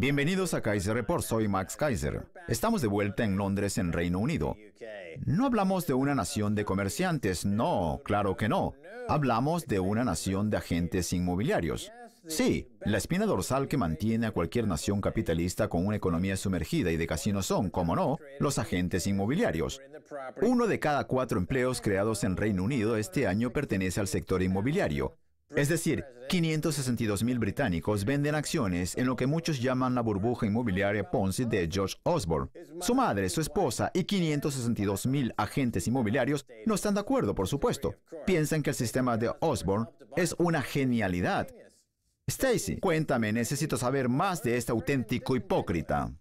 Bienvenidos a Kaiser Report, soy Max Kaiser. Estamos de vuelta en Londres, en Reino Unido. No hablamos de una nación de comerciantes, no, claro que no. Hablamos de una nación de agentes inmobiliarios. Sí, la espina dorsal que mantiene a cualquier nación capitalista con una economía sumergida y de casino son, como no, los agentes inmobiliarios. Uno de cada cuatro empleos creados en Reino Unido este año pertenece al sector inmobiliario. Es decir, 562 mil británicos venden acciones en lo que muchos llaman la burbuja inmobiliaria Ponzi de George Osborne. Su madre, su esposa y 562 mil agentes inmobiliarios no están de acuerdo, por supuesto. Piensan que el sistema de Osborne es una genialidad Stacy, cuéntame, necesito saber más de este auténtico hipócrita.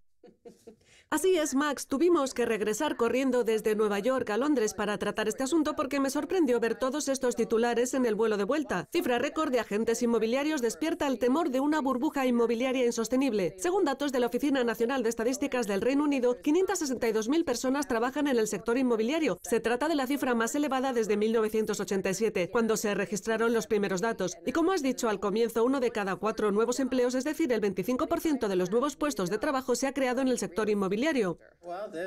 Así es, Max. Tuvimos que regresar corriendo desde Nueva York a Londres para tratar este asunto porque me sorprendió ver todos estos titulares en el vuelo de vuelta. Cifra récord de agentes inmobiliarios despierta el temor de una burbuja inmobiliaria insostenible. Según datos de la Oficina Nacional de Estadísticas del Reino Unido, 562.000 personas trabajan en el sector inmobiliario. Se trata de la cifra más elevada desde 1987, cuando se registraron los primeros datos. Y como has dicho al comienzo, uno de cada cuatro nuevos empleos, es decir, el 25% de los nuevos puestos de trabajo se ha creado en el sector inmobiliario.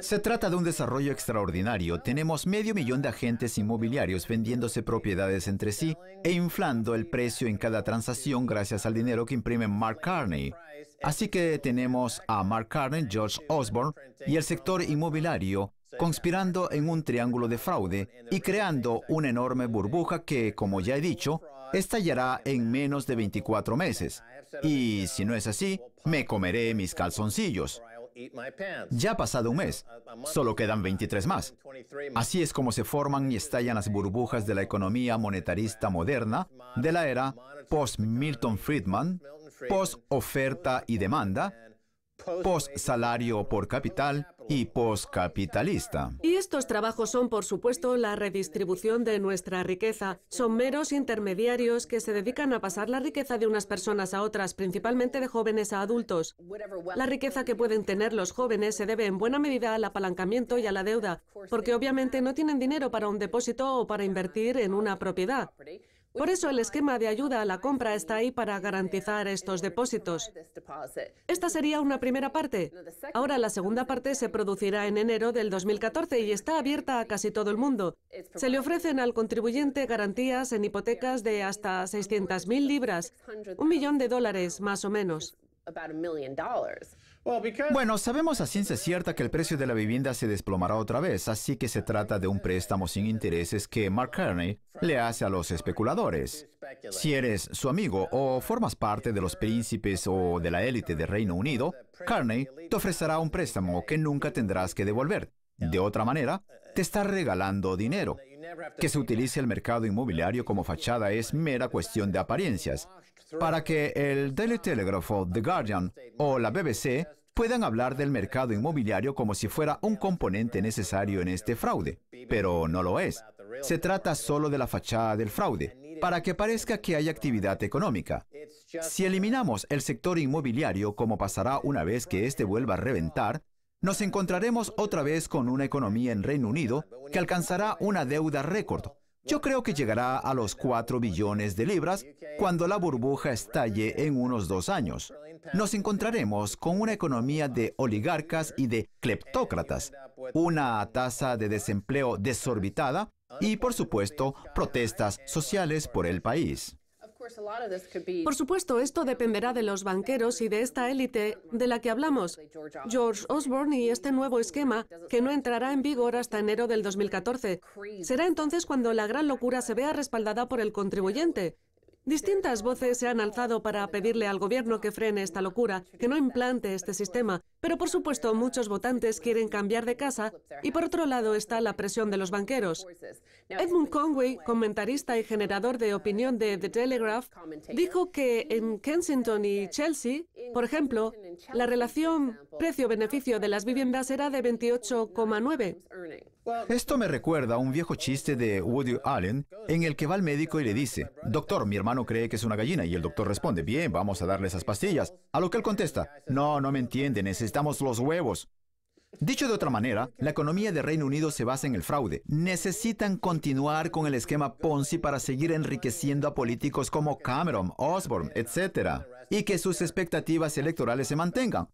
Se trata de un desarrollo extraordinario. Tenemos medio millón de agentes inmobiliarios vendiéndose propiedades entre sí e inflando el precio en cada transacción gracias al dinero que imprime Mark Carney. Así que tenemos a Mark Carney, George Osborne y el sector inmobiliario conspirando en un triángulo de fraude y creando una enorme burbuja que, como ya he dicho, estallará en menos de 24 meses. Y si no es así, me comeré mis calzoncillos. Ya ha pasado un mes, solo quedan 23 más. Así es como se forman y estallan las burbujas de la economía monetarista moderna de la era post-Milton Friedman, post-oferta y demanda, post-salario por capital, y Y estos trabajos son, por supuesto, la redistribución de nuestra riqueza. Son meros intermediarios que se dedican a pasar la riqueza de unas personas a otras, principalmente de jóvenes a adultos. La riqueza que pueden tener los jóvenes se debe en buena medida al apalancamiento y a la deuda, porque obviamente no tienen dinero para un depósito o para invertir en una propiedad. Por eso el esquema de ayuda a la compra está ahí para garantizar estos depósitos. Esta sería una primera parte. Ahora la segunda parte se producirá en enero del 2014 y está abierta a casi todo el mundo. Se le ofrecen al contribuyente garantías en hipotecas de hasta 600.000 libras, un millón de dólares más o menos. Oh, bueno, sabemos a ciencia cierta que el precio de la vivienda se desplomará otra vez, así que se trata de un préstamo sin intereses que Mark Carney le hace a los especuladores. Si eres su amigo o formas parte de los príncipes o de la élite del Reino Unido, Carney te ofrecerá un préstamo que nunca tendrás que devolver. De otra manera, te está regalando dinero. Que se utilice el mercado inmobiliario como fachada es mera cuestión de apariencias para que el Daily Telegraph The Guardian o la BBC puedan hablar del mercado inmobiliario como si fuera un componente necesario en este fraude, pero no lo es. Se trata solo de la fachada del fraude, para que parezca que hay actividad económica. Si eliminamos el sector inmobiliario como pasará una vez que éste vuelva a reventar, nos encontraremos otra vez con una economía en Reino Unido que alcanzará una deuda récord, yo creo que llegará a los 4 billones de libras cuando la burbuja estalle en unos dos años. Nos encontraremos con una economía de oligarcas y de cleptócratas, una tasa de desempleo desorbitada y, por supuesto, protestas sociales por el país. Por supuesto, esto dependerá de los banqueros y de esta élite de la que hablamos, George Osborne y este nuevo esquema que no entrará en vigor hasta enero del 2014. Será entonces cuando la gran locura se vea respaldada por el contribuyente, Distintas voces se han alzado para pedirle al gobierno que frene esta locura, que no implante este sistema, pero por supuesto muchos votantes quieren cambiar de casa y por otro lado está la presión de los banqueros. Edmund Conway, comentarista y generador de opinión de The Telegraph, dijo que en Kensington y Chelsea, por ejemplo, la relación precio-beneficio de las viviendas era de 28,9. Esto me recuerda a un viejo chiste de Woody Allen en el que va al médico y le dice, doctor, mi hermano cree que es una gallina y el doctor responde, bien, vamos a darle esas pastillas. A lo que él contesta, no, no me entiende, necesitamos los huevos. Dicho de otra manera, la economía de Reino Unido se basa en el fraude. Necesitan continuar con el esquema Ponzi para seguir enriqueciendo a políticos como Cameron, Osborne, etc. Y que sus expectativas electorales se mantengan.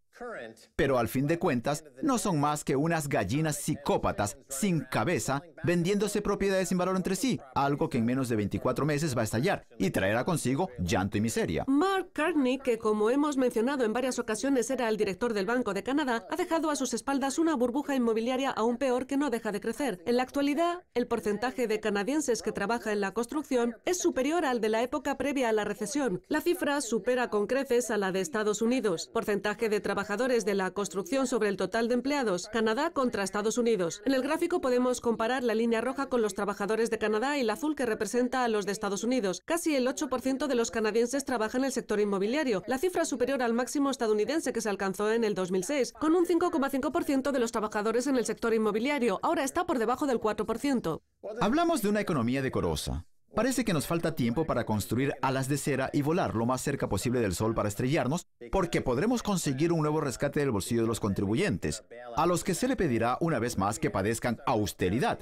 Pero al fin de cuentas, no son más que unas gallinas psicópatas sin cabeza vendiéndose propiedades sin valor entre sí, algo que en menos de 24 meses va a estallar y traerá consigo llanto y miseria. Mark Carney, que como hemos mencionado en varias ocasiones era el director del Banco de Canadá, ha dejado a sus espaldas una burbuja inmobiliaria aún peor que no deja de crecer. En la actualidad, el porcentaje de canadienses que trabaja en la construcción es superior al de la época previa a la recesión. La cifra supera con creces a la de Estados Unidos. Porcentaje de trabajadores trabajadores de la construcción sobre el total de empleados, Canadá contra Estados Unidos. En el gráfico podemos comparar la línea roja con los trabajadores de Canadá y la azul que representa a los de Estados Unidos. Casi el 8% de los canadienses trabaja en el sector inmobiliario, la cifra superior al máximo estadounidense que se alcanzó en el 2006, con un 5,5% de los trabajadores en el sector inmobiliario. Ahora está por debajo del 4%. Hablamos de una economía decorosa Parece que nos falta tiempo para construir alas de cera y volar lo más cerca posible del Sol para estrellarnos, porque podremos conseguir un nuevo rescate del bolsillo de los contribuyentes, a los que se le pedirá una vez más que padezcan austeridad.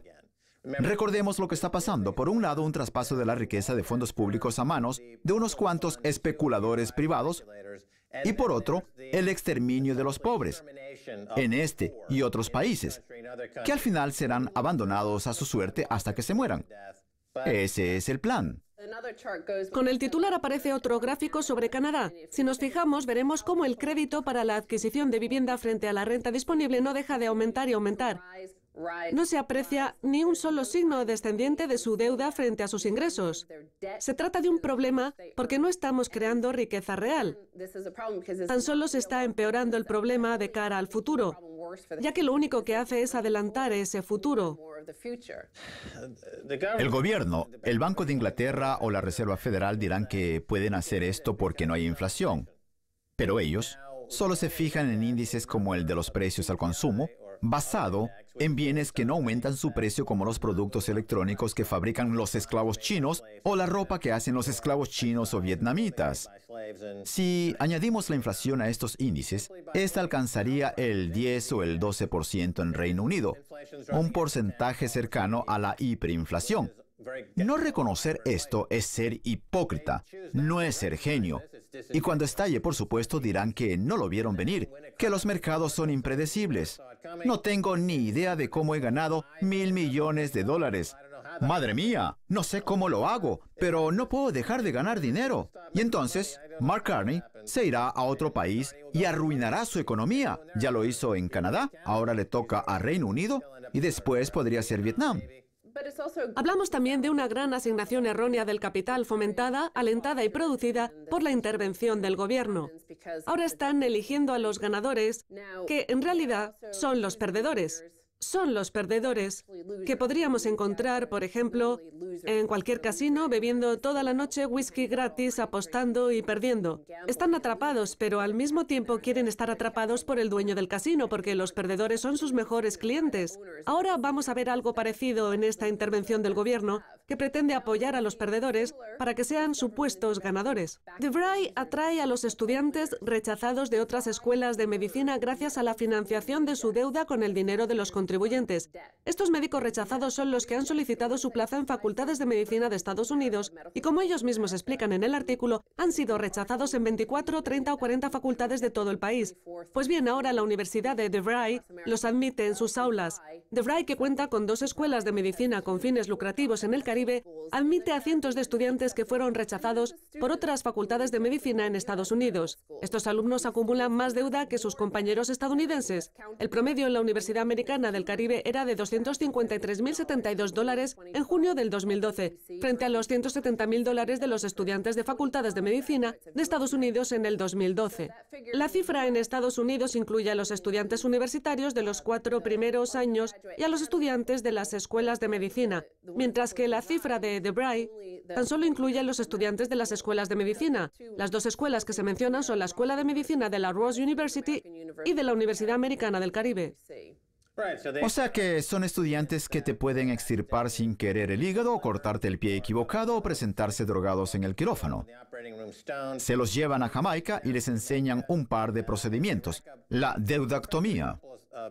Recordemos lo que está pasando. Por un lado, un traspaso de la riqueza de fondos públicos a manos de unos cuantos especuladores privados y por otro, el exterminio de los pobres en este y otros países, que al final serán abandonados a su suerte hasta que se mueran. Ese es el plan. Con el titular aparece otro gráfico sobre Canadá. Si nos fijamos, veremos cómo el crédito para la adquisición de vivienda frente a la renta disponible no deja de aumentar y aumentar. No se aprecia ni un solo signo descendiente de su deuda frente a sus ingresos. Se trata de un problema porque no estamos creando riqueza real. Tan solo se está empeorando el problema de cara al futuro, ya que lo único que hace es adelantar ese futuro. El gobierno, el Banco de Inglaterra o la Reserva Federal dirán que pueden hacer esto porque no hay inflación, pero ellos solo se fijan en índices como el de los precios al consumo basado en bienes que no aumentan su precio como los productos electrónicos que fabrican los esclavos chinos o la ropa que hacen los esclavos chinos o vietnamitas. Si añadimos la inflación a estos índices, esta alcanzaría el 10 o el 12% en Reino Unido, un porcentaje cercano a la hiperinflación. No reconocer esto es ser hipócrita, no es ser genio, y cuando estalle, por supuesto, dirán que no lo vieron venir, que los mercados son impredecibles. No tengo ni idea de cómo he ganado mil millones de dólares. Madre mía, no sé cómo lo hago, pero no puedo dejar de ganar dinero. Y entonces, Mark Carney se irá a otro país y arruinará su economía. Ya lo hizo en Canadá, ahora le toca a Reino Unido y después podría ser Vietnam. Hablamos también de una gran asignación errónea del capital fomentada, alentada y producida por la intervención del gobierno. Ahora están eligiendo a los ganadores, que en realidad son los perdedores son los perdedores que podríamos encontrar, por ejemplo, en cualquier casino bebiendo toda la noche whisky gratis, apostando y perdiendo. Están atrapados, pero al mismo tiempo quieren estar atrapados por el dueño del casino porque los perdedores son sus mejores clientes. Ahora vamos a ver algo parecido en esta intervención del gobierno que pretende apoyar a los perdedores para que sean supuestos ganadores. DeVry atrae a los estudiantes rechazados de otras escuelas de medicina gracias a la financiación de su deuda con el dinero de los contribuyentes. Estos médicos rechazados son los que han solicitado su plaza en facultades de medicina de Estados Unidos y, como ellos mismos explican en el artículo, han sido rechazados en 24, 30 o 40 facultades de todo el país. Pues bien, ahora la Universidad de DeVry los admite en sus aulas. DeVry, que cuenta con dos escuelas de medicina con fines lucrativos en el admite a cientos de estudiantes que fueron rechazados por otras facultades de medicina en Estados Unidos. Estos alumnos acumulan más deuda que sus compañeros estadounidenses. El promedio en la Universidad Americana del Caribe era de 253.072 dólares en junio del 2012, frente a los 170.000 dólares de los estudiantes de facultades de medicina de Estados Unidos en el 2012. La cifra en Estados Unidos incluye a los estudiantes universitarios de los cuatro primeros años y a los estudiantes de las escuelas de medicina, mientras que la cifra de Debray tan solo incluye a los estudiantes de las escuelas de medicina. Las dos escuelas que se mencionan son la Escuela de Medicina de la Ross University y de la Universidad Americana del Caribe. O sea que son estudiantes que te pueden extirpar sin querer el hígado, cortarte el pie equivocado o presentarse drogados en el quirófano. Se los llevan a Jamaica y les enseñan un par de procedimientos. La deudactomía,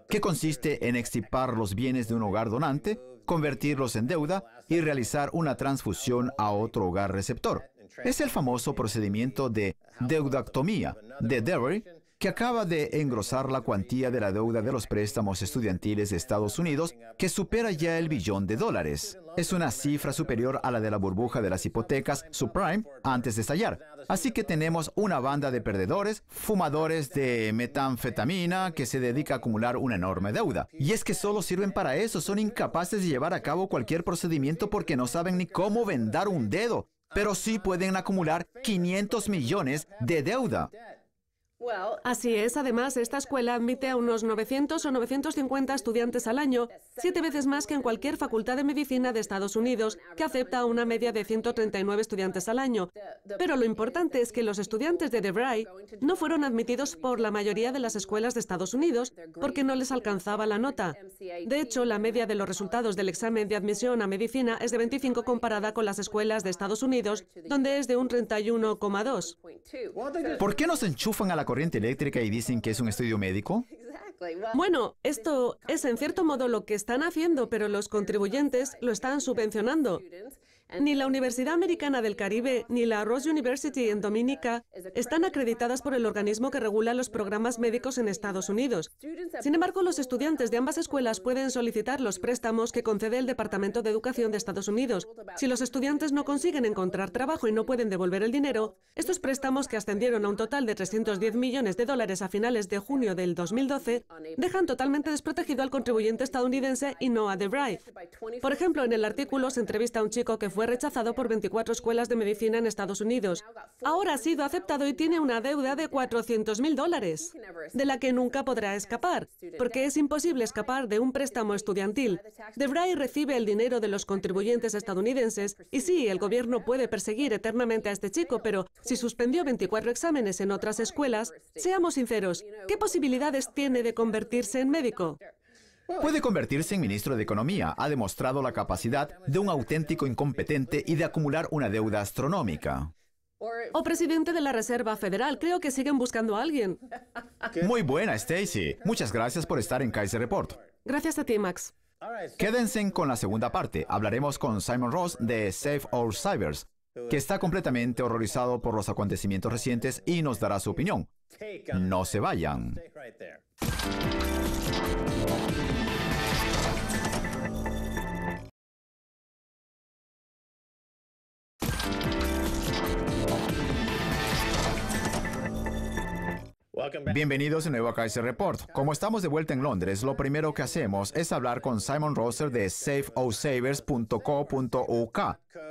que consiste en extirpar los bienes de un hogar donante convertirlos en deuda y realizar una transfusión a otro hogar receptor. Es el famoso procedimiento de deudactomía de Derry que acaba de engrosar la cuantía de la deuda de los préstamos estudiantiles de Estados Unidos, que supera ya el billón de dólares. Es una cifra superior a la de la burbuja de las hipotecas subprime antes de estallar. Así que tenemos una banda de perdedores, fumadores de metanfetamina, que se dedica a acumular una enorme deuda. Y es que solo sirven para eso, son incapaces de llevar a cabo cualquier procedimiento porque no saben ni cómo vendar un dedo, pero sí pueden acumular 500 millones de deuda. Así es, además, esta escuela admite a unos 900 o 950 estudiantes al año, siete veces más que en cualquier facultad de medicina de Estados Unidos, que acepta una media de 139 estudiantes al año. Pero lo importante es que los estudiantes de DeVry no fueron admitidos por la mayoría de las escuelas de Estados Unidos porque no les alcanzaba la nota. De hecho, la media de los resultados del examen de admisión a medicina es de 25 comparada con las escuelas de Estados Unidos, donde es de un 31,2. ¿Por qué nos enchufan a la corriente eléctrica y dicen que es un estudio médico? Bueno, esto es en cierto modo lo que están haciendo, pero los contribuyentes lo están subvencionando. Ni la Universidad Americana del Caribe ni la Rose University en Dominica están acreditadas por el organismo que regula los programas médicos en Estados Unidos. Sin embargo, los estudiantes de ambas escuelas pueden solicitar los préstamos que concede el Departamento de Educación de Estados Unidos. Si los estudiantes no consiguen encontrar trabajo y no pueden devolver el dinero, estos préstamos, que ascendieron a un total de 310 millones de dólares a finales de junio del 2012, dejan totalmente desprotegido al contribuyente estadounidense y no a DeVry. Por ejemplo, en el artículo se entrevista a un chico que fue rechazado por 24 escuelas de medicina en Estados Unidos. Ahora ha sido aceptado y tiene una deuda de mil dólares, de la que nunca podrá escapar, porque es imposible escapar de un préstamo estudiantil. debray recibe el dinero de los contribuyentes estadounidenses y sí, el gobierno puede perseguir eternamente a este chico, pero si suspendió 24 exámenes en otras escuelas, seamos sinceros, ¿qué posibilidades tiene de convertirse en médico? Puede convertirse en ministro de Economía. Ha demostrado la capacidad de un auténtico incompetente y de acumular una deuda astronómica. O presidente de la Reserva Federal. Creo que siguen buscando a alguien. Muy buena, Stacy. Muchas gracias por estar en Kaiser Report. Gracias a ti, Max. Quédense con la segunda parte. Hablaremos con Simon Ross de Safe Our Cybers, que está completamente horrorizado por los acontecimientos recientes y nos dará su opinión. No se vayan. Bienvenidos de nuevo a Kaiser Report. Como estamos de vuelta en Londres, lo primero que hacemos es hablar con Simon Rosser de safeosavers.co.uk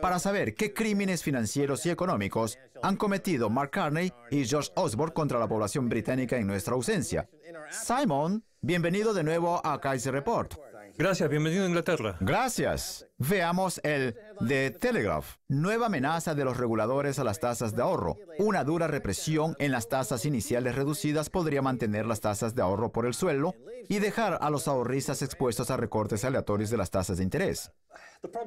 para saber qué crímenes financieros y económicos han cometido Mark Carney y George Osborne contra la población británica en nuestra ausencia. Simon, bienvenido de nuevo a Kaiser Report. Gracias, bienvenido a Inglaterra. Gracias. Veamos el de Telegraph. Nueva amenaza de los reguladores a las tasas de ahorro. Una dura represión en las tasas iniciales reducidas podría mantener las tasas de ahorro por el suelo y dejar a los ahorristas expuestos a recortes aleatorios de las tasas de interés.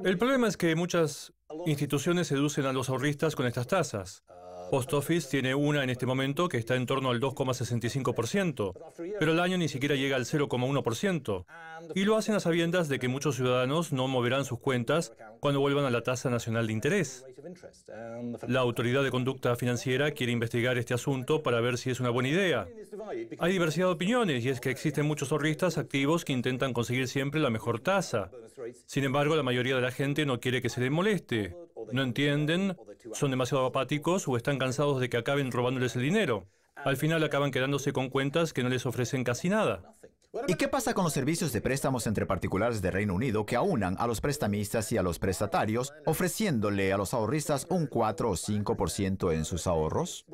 El problema es que muchas instituciones seducen a los ahorristas con estas tasas. Post Office tiene una en este momento que está en torno al 2,65%, pero el año ni siquiera llega al 0,1%. Y lo hacen a sabiendas de que muchos ciudadanos no moverán sus cuentas cuando vuelvan a la tasa nacional de interés. La Autoridad de Conducta Financiera quiere investigar este asunto para ver si es una buena idea. Hay diversidad de opiniones y es que existen muchos ahorristas activos que intentan conseguir siempre la mejor tasa. Sin embargo, la mayoría de la gente no quiere que se les moleste no entienden, son demasiado apáticos o están cansados de que acaben robándoles el dinero. Al final acaban quedándose con cuentas que no les ofrecen casi nada. ¿Y qué pasa con los servicios de préstamos entre particulares de Reino Unido que aunan a los prestamistas y a los prestatarios, ofreciéndole a los ahorristas un 4 o 5% en sus ahorros?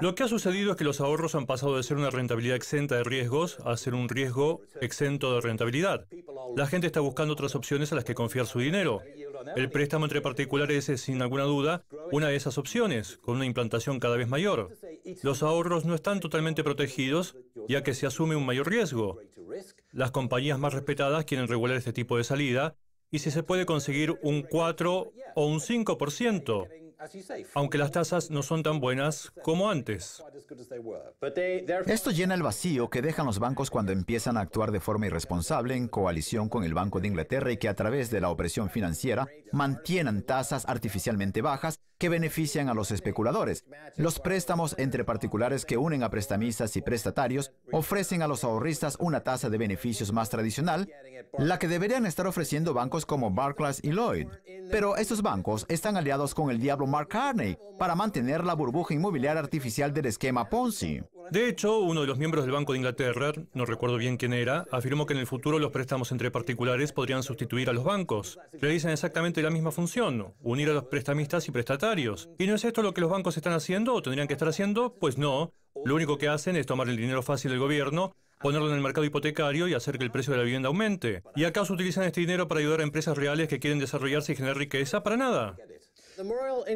Lo que ha sucedido es que los ahorros han pasado de ser una rentabilidad exenta de riesgos a ser un riesgo exento de rentabilidad. La gente está buscando otras opciones a las que confiar su dinero. El préstamo entre particulares es, sin alguna duda, una de esas opciones, con una implantación cada vez mayor. Los ahorros no están totalmente protegidos, ya que se asume un mayor riesgo. Las compañías más respetadas quieren regular este tipo de salida y si se puede conseguir un 4 o un 5%, aunque las tasas no son tan buenas como antes. Esto llena el vacío que dejan los bancos cuando empiezan a actuar de forma irresponsable en coalición con el Banco de Inglaterra y que a través de la opresión financiera mantienen tasas artificialmente bajas que benefician a los especuladores. Los préstamos entre particulares que unen a prestamistas y prestatarios ofrecen a los ahorristas una tasa de beneficios más tradicional, la que deberían estar ofreciendo bancos como Barclays y Lloyd. Pero estos bancos están aliados con el diablo Mark Carney para mantener la burbuja inmobiliaria artificial del esquema Ponzi. De hecho, uno de los miembros del Banco de Inglaterra, no recuerdo bien quién era, afirmó que en el futuro los préstamos entre particulares podrían sustituir a los bancos. Realizan exactamente la misma función, unir a los prestamistas y prestatarios ¿Y no es esto lo que los bancos están haciendo o tendrían que estar haciendo? Pues no. Lo único que hacen es tomar el dinero fácil del gobierno, ponerlo en el mercado hipotecario y hacer que el precio de la vivienda aumente. ¿Y acaso utilizan este dinero para ayudar a empresas reales que quieren desarrollarse y generar riqueza? Para nada.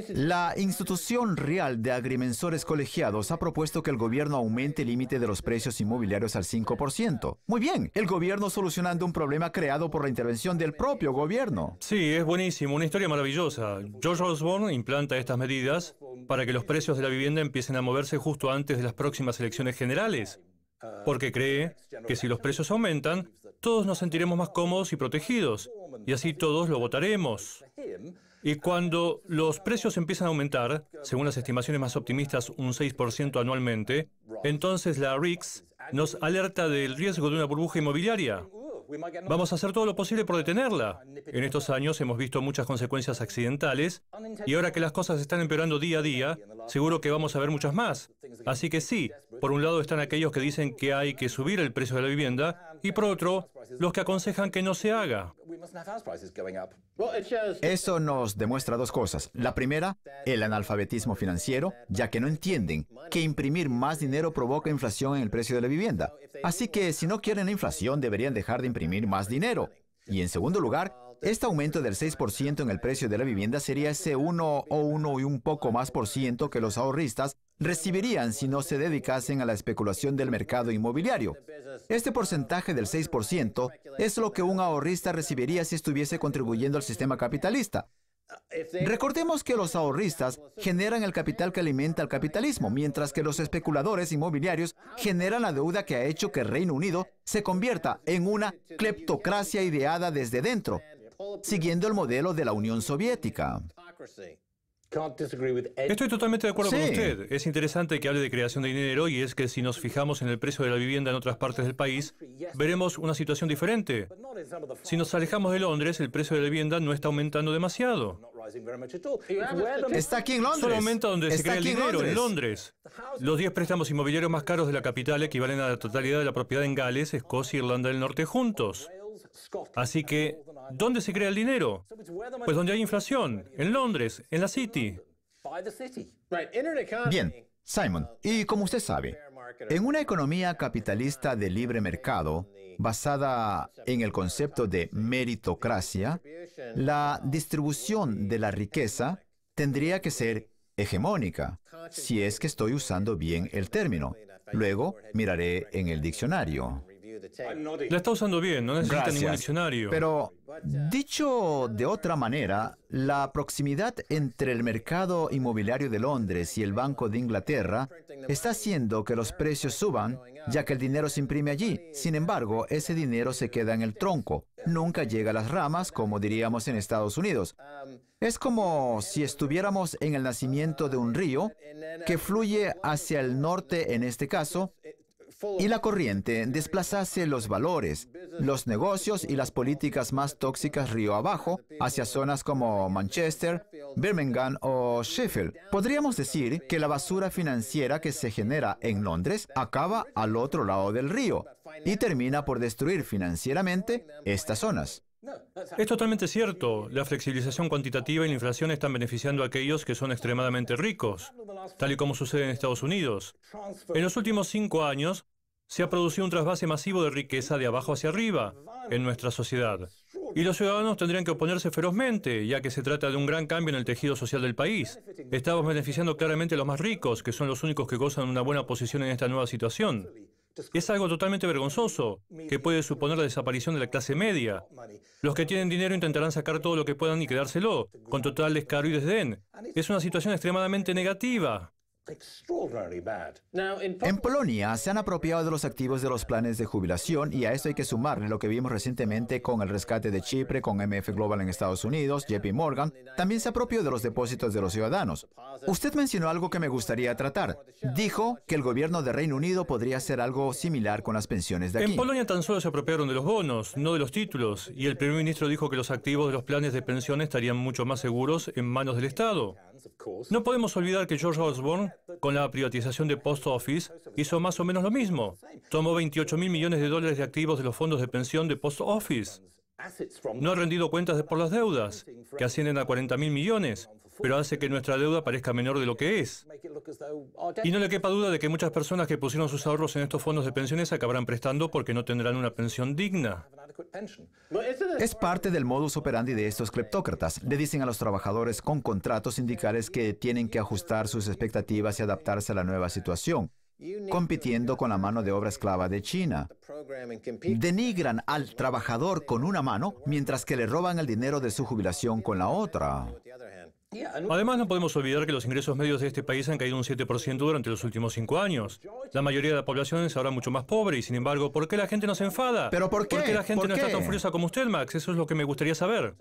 La institución real de agrimensores colegiados ha propuesto que el gobierno aumente el límite de los precios inmobiliarios al 5%. Muy bien, el gobierno solucionando un problema creado por la intervención del propio gobierno. Sí, es buenísimo, una historia maravillosa. George Osborne implanta estas medidas para que los precios de la vivienda empiecen a moverse justo antes de las próximas elecciones generales porque cree que si los precios aumentan, todos nos sentiremos más cómodos y protegidos, y así todos lo votaremos. Y cuando los precios empiezan a aumentar, según las estimaciones más optimistas, un 6% anualmente, entonces la RICS nos alerta del riesgo de una burbuja inmobiliaria. Vamos a hacer todo lo posible por detenerla. En estos años hemos visto muchas consecuencias accidentales y ahora que las cosas están empeorando día a día, seguro que vamos a ver muchas más. Así que sí, por un lado están aquellos que dicen que hay que subir el precio de la vivienda y por otro, los que aconsejan que no se haga. Eso nos demuestra dos cosas. La primera, el analfabetismo financiero, ya que no entienden que imprimir más dinero provoca inflación en el precio de la vivienda. Así que si no quieren la inflación, deberían dejar de imprimir más dinero. Y en segundo lugar, este aumento del 6% en el precio de la vivienda sería ese 1 o 1 y un poco más por ciento que los ahorristas recibirían si no se dedicasen a la especulación del mercado inmobiliario. Este porcentaje del 6% es lo que un ahorrista recibiría si estuviese contribuyendo al sistema capitalista. Recordemos que los ahorristas generan el capital que alimenta el capitalismo, mientras que los especuladores inmobiliarios generan la deuda que ha hecho que Reino Unido se convierta en una cleptocracia ideada desde dentro, siguiendo el modelo de la Unión Soviética. Estoy totalmente de acuerdo con usted. Es interesante que hable de creación de dinero y es que si nos fijamos en el precio de la vivienda en otras partes del país, veremos una situación diferente. Si nos alejamos de Londres, el precio de la vivienda no está aumentando demasiado. Está aquí en Londres. Solo aumenta donde se crea el dinero, en Londres. Los 10 préstamos inmobiliarios más caros de la capital equivalen a la totalidad de la propiedad en Gales, Escocia e Irlanda del Norte juntos. Así que, ¿dónde se crea el dinero? Pues donde hay inflación, en Londres, en la City. Bien, Simon, y como usted sabe, en una economía capitalista de libre mercado, basada en el concepto de meritocracia, la distribución de la riqueza tendría que ser hegemónica, si es que estoy usando bien el término. Luego miraré en el diccionario. La está usando bien, no necesita ningún diccionario. Pero, dicho de otra manera, la proximidad entre el mercado inmobiliario de Londres y el Banco de Inglaterra está haciendo que los precios suban, ya que el dinero se imprime allí. Sin embargo, ese dinero se queda en el tronco, nunca llega a las ramas, como diríamos en Estados Unidos. Es como si estuviéramos en el nacimiento de un río que fluye hacia el norte en este caso y la corriente desplazase los valores, los negocios y las políticas más tóxicas río abajo hacia zonas como Manchester, Birmingham o Sheffield. Podríamos decir que la basura financiera que se genera en Londres acaba al otro lado del río y termina por destruir financieramente estas zonas. Es totalmente cierto. Eh, la flexibilización cuantitativa y la inflación están beneficiando a aquellos que son extremadamente ricos, tal y como sucede en Estados Unidos. En los últimos cinco años se ha producido un trasvase masivo de riqueza de abajo hacia arriba en nuestra sociedad. Y los ciudadanos tendrían que oponerse ferozmente, ya que se trata de un gran cambio en el tejido social del país. Estamos beneficiando claramente a los más ricos, que son los únicos que gozan de una buena posición en esta nueva situación. Es algo totalmente vergonzoso, que puede suponer la desaparición de la clase media. Los que tienen dinero intentarán sacar todo lo que puedan y quedárselo, con total descaro y desdén. Es una situación extremadamente negativa. En Polonia se han apropiado de los activos de los planes de jubilación y a esto hay que sumar lo que vimos recientemente con el rescate de Chipre, con MF Global en Estados Unidos, JP Morgan, también se apropió de los depósitos de los ciudadanos. Usted mencionó algo que me gustaría tratar. Dijo que el gobierno de Reino Unido podría hacer algo similar con las pensiones de aquí. En Polonia tan solo se apropiaron de los bonos, no de los títulos, y el primer ministro dijo que los activos de los planes de pensiones estarían mucho más seguros en manos del Estado. No podemos olvidar que George Osborne con la privatización de Post Office hizo más o menos lo mismo. Tomó 28 mil millones de dólares de activos de los fondos de pensión de Post Office no ha rendido cuentas por las deudas, que ascienden a 40 mil millones, pero hace que nuestra deuda parezca menor de lo que es. Y no le quepa duda de que muchas personas que pusieron sus ahorros en estos fondos de pensiones acabarán prestando porque no tendrán una pensión digna. Es parte del modus operandi de estos cleptócratas. Le dicen a los trabajadores con contratos sindicales que tienen que ajustar sus expectativas y adaptarse a la nueva situación compitiendo con la mano de obra esclava de China. Denigran al trabajador con una mano mientras que le roban el dinero de su jubilación con la otra. Además, no podemos olvidar que los ingresos medios de este país han caído un 7% durante los últimos cinco años. La mayoría de la población es ahora mucho más pobre y, sin embargo, ¿por qué la gente no se enfada? ¿Pero por qué? la gente no está tan furiosa como usted, Max? Eso es lo que me gustaría saber.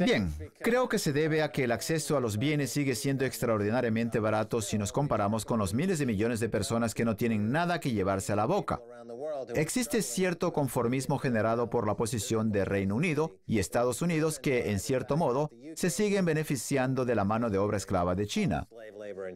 Bien, creo que se debe a que el acceso a los bienes sigue siendo extraordinariamente barato si nos comparamos con los miles de millones de personas que no tienen nada que llevarse a la boca. Existe cierto conformismo generado por la posición de Reino Unido y Estados Unidos que, en cierto modo, se siguen beneficiando de la mano de obra esclava de China.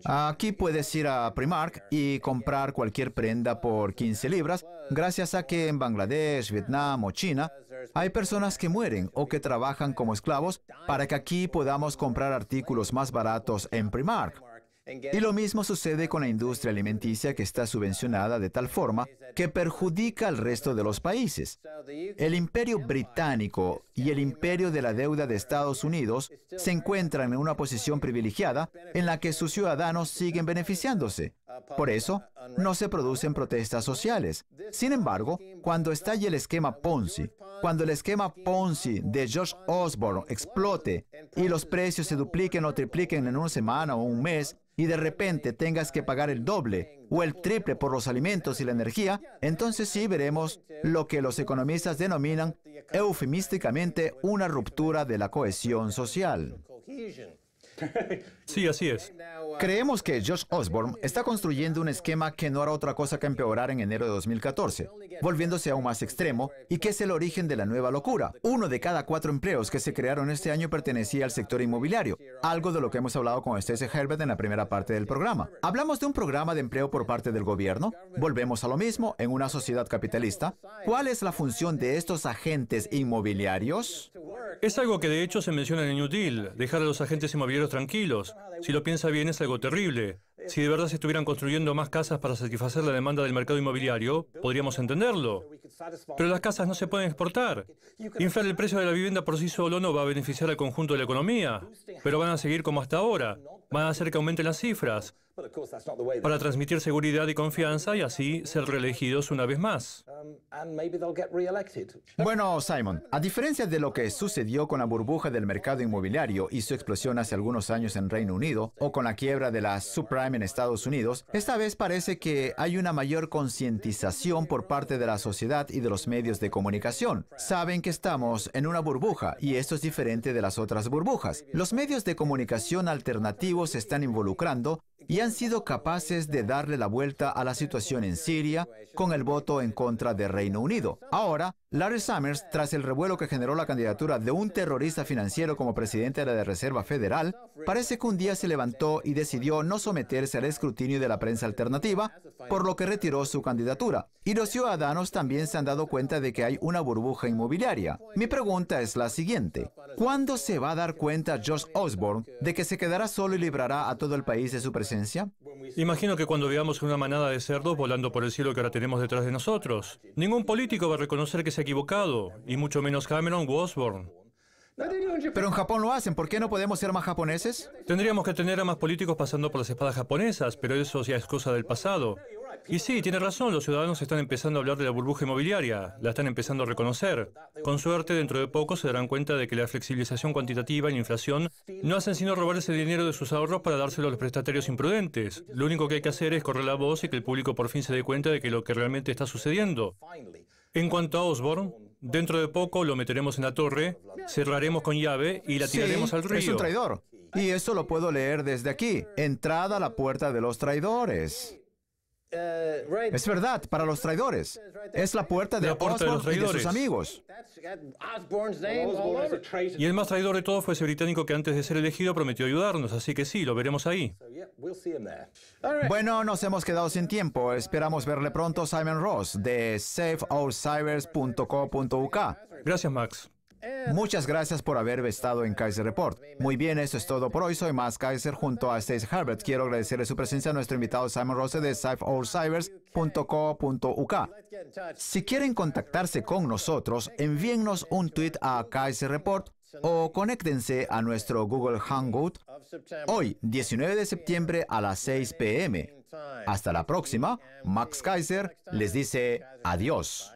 Aquí puedes ir a Primark y comprar cualquier prenda por 15 libras, gracias a que en Bangladesh, Vietnam o China hay personas que mueren o que trabajan como esclavos para que aquí podamos comprar artículos más baratos en Primark. Y lo mismo sucede con la industria alimenticia que está subvencionada de tal forma que perjudica al resto de los países. El imperio británico y el imperio de la deuda de Estados Unidos se encuentran en una posición privilegiada en la que sus ciudadanos siguen beneficiándose. Por eso, no se producen protestas sociales. Sin embargo, cuando estalle el esquema Ponzi, cuando el esquema Ponzi de George Osborne explote y los precios se dupliquen o tripliquen en una semana o un mes, y de repente tengas que pagar el doble o el triple por los alimentos y la energía, entonces sí veremos lo que los economistas denominan eufemísticamente una ruptura de la cohesión social. Sí, así es. Creemos que Josh Osborne está construyendo un esquema que no hará otra cosa que empeorar en enero de 2014, volviéndose aún más extremo, y que es el origen de la nueva locura. Uno de cada cuatro empleos que se crearon este año pertenecía al sector inmobiliario, algo de lo que hemos hablado con Stacey Herbert en la primera parte del programa. Hablamos de un programa de empleo por parte del gobierno, volvemos a lo mismo en una sociedad capitalista. ¿Cuál es la función de estos agentes inmobiliarios? Es algo que de hecho se menciona en el New Deal, dejar a los agentes inmobiliarios tranquilos. Si lo piensa bien, es algo terrible. Si de verdad se estuvieran construyendo más casas para satisfacer la demanda del mercado inmobiliario, podríamos entenderlo. Pero las casas no se pueden exportar. Inflar el precio de la vivienda por sí solo no va a beneficiar al conjunto de la economía, pero van a seguir como hasta ahora. Van a hacer que aumenten las cifras para transmitir seguridad y confianza y así ser reelegidos una vez más. Um, bueno, Simon, a diferencia de lo que sucedió con la burbuja del mercado inmobiliario y su explosión hace algunos años en Reino Unido o con la quiebra de la subprime en Estados Unidos, esta vez parece que hay una mayor concientización por parte de la sociedad y de los medios de comunicación. Saben que estamos en una burbuja y esto es diferente de las otras burbujas. Los medios de comunicación alternativos se están involucrando y han sido capaces de darle la vuelta a la situación en Siria con el voto en contra de Reino Unido. Ahora, Larry Summers, tras el revuelo que generó la candidatura de un terrorista financiero como presidente de la Reserva Federal, parece que un día se levantó y decidió no someterse al escrutinio de la prensa alternativa, por lo que retiró su candidatura. Y los ciudadanos también se han dado cuenta de que hay una burbuja inmobiliaria. Mi pregunta es la siguiente. ¿Cuándo se va a dar cuenta Josh Osborne de que se quedará solo y librará a todo el país de su presencia? Imagino que cuando veamos una manada de cerdos volando por el cielo que ahora tenemos detrás de nosotros, ningún político va a reconocer que se ha equivocado, y mucho menos Cameron Osborne. Pero en Japón lo hacen, ¿por qué no podemos ser más japoneses? Tendríamos que tener a más políticos pasando por las espadas japonesas, pero eso ya es cosa del pasado. Y sí, tiene razón, los ciudadanos están empezando a hablar de la burbuja inmobiliaria, la están empezando a reconocer. Con suerte, dentro de poco se darán cuenta de que la flexibilización cuantitativa y la inflación no hacen sino robar ese dinero de sus ahorros para dárselo a los prestatarios imprudentes. Lo único que hay que hacer es correr la voz y que el público por fin se dé cuenta de que lo que realmente está sucediendo. En cuanto a Osborne, dentro de poco lo meteremos en la torre, cerraremos con llave y la tiraremos al río. Es un traidor. Y eso lo puedo leer desde aquí. Entrada a la puerta de los traidores. Uh, es verdad, para los traidores. Es la puerta de, los traidores. y de sus amigos. Y el más traidor de todos fue ese británico que antes de ser elegido prometió ayudarnos, así que sí, lo veremos ahí. Bueno, nos hemos quedado sin tiempo. Esperamos verle pronto Simon Ross de safeoursibers.co.uk. Gracias, Max. Muchas gracias por haber estado en Kaiser Report. Muy bien, eso es todo por hoy. Soy Max Kaiser junto a Stace Herbert. Quiero agradecerle su presencia a nuestro invitado Simon Rose de cybers.co.uk. Si quieren contactarse con nosotros, envíennos un tweet a Kaiser Report o conéctense a nuestro Google Hangout hoy, 19 de septiembre a las 6 pm. Hasta la próxima, Max Kaiser les dice adiós.